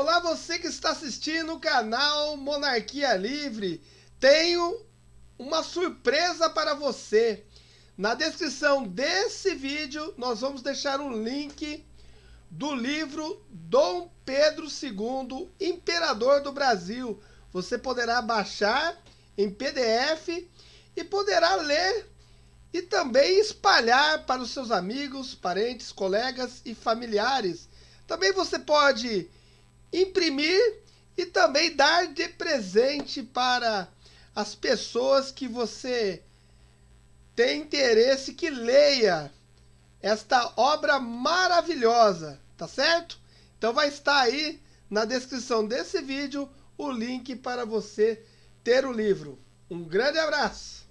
Olá, você que está assistindo o canal Monarquia Livre. Tenho uma surpresa para você. Na descrição desse vídeo, nós vamos deixar um link do livro Dom Pedro II, Imperador do Brasil. Você poderá baixar em PDF e poderá ler e também espalhar para os seus amigos, parentes, colegas e familiares. Também você pode imprimir e também dar de presente para as pessoas que você tem interesse que leia esta obra maravilhosa, tá certo? Então vai estar aí na descrição desse vídeo o link para você ter o livro. Um grande abraço!